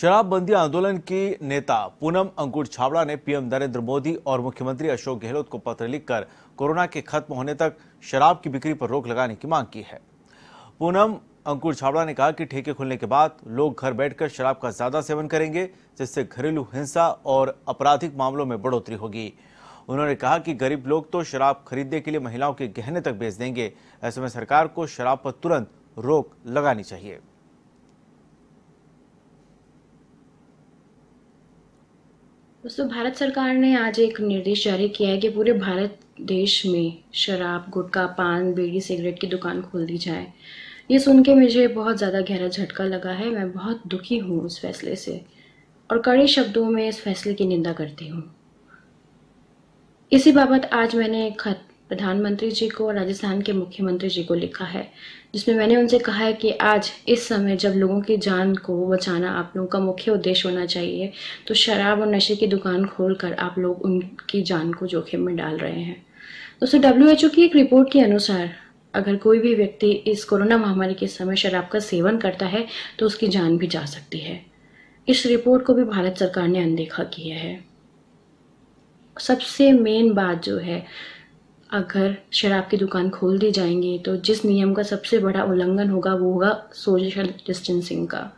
शराबबंदी आंदोलन की नेता पूनम अंकुर छावड़ा ने पीएम नरेंद्र मोदी और मुख्यमंत्री अशोक गहलोत को पत्र लिखकर कोरोना के खत्म होने तक शराब की बिक्री पर रोक लगाने की मांग की है पूनम अंकुर छावड़ा ने कहा कि ठेके खुलने के बाद लोग घर बैठकर शराब का ज्यादा सेवन करेंगे जिससे घरेलू हिंसा और आपराधिक मामलों में बढ़ोतरी होगी उन्होंने कहा कि गरीब लोग तो शराब खरीदने के लिए महिलाओं के गहने तक बेच देंगे ऐसे में सरकार को शराब पर तुरंत रोक लगानी चाहिए दोस्तों भारत सरकार ने आज एक निर्देश जारी किया है कि पूरे भारत देश में शराब गुटखा पान बीड़ी सिगरेट की दुकान खोल दी जाए ये सुन के मुझे बहुत ज़्यादा गहरा झटका लगा है मैं बहुत दुखी हूँ उस फैसले से और कड़े शब्दों में इस फैसले की निंदा करती हूँ इसी बाबत आज मैंने खत प्रधानमंत्री जी को और राजस्थान के मुख्यमंत्री जी को लिखा है जिसमें मैंने उनसे कहा है कि आज इस समय जब लोगों की जान को बचाना आप लोगों का मुख्य उद्देश्य होना चाहिए तो शराब और नशे की दुकान खोलकर आप लोग उनकी जान को जोखिम में डाल रहे हैं दोस्तों डब्ल्यू की एक रिपोर्ट के अनुसार अगर कोई भी व्यक्ति इस कोरोना महामारी के समय शराब का सेवन करता है तो उसकी जान भी जा सकती है इस रिपोर्ट को भी भारत सरकार ने अनदेखा किया है सबसे मेन बात जो है अगर शराब की दुकान खोल दी जाएंगी तो जिस नियम का सबसे बड़ा उल्लंघन होगा वो होगा सोशल डिस्टेंसिंग का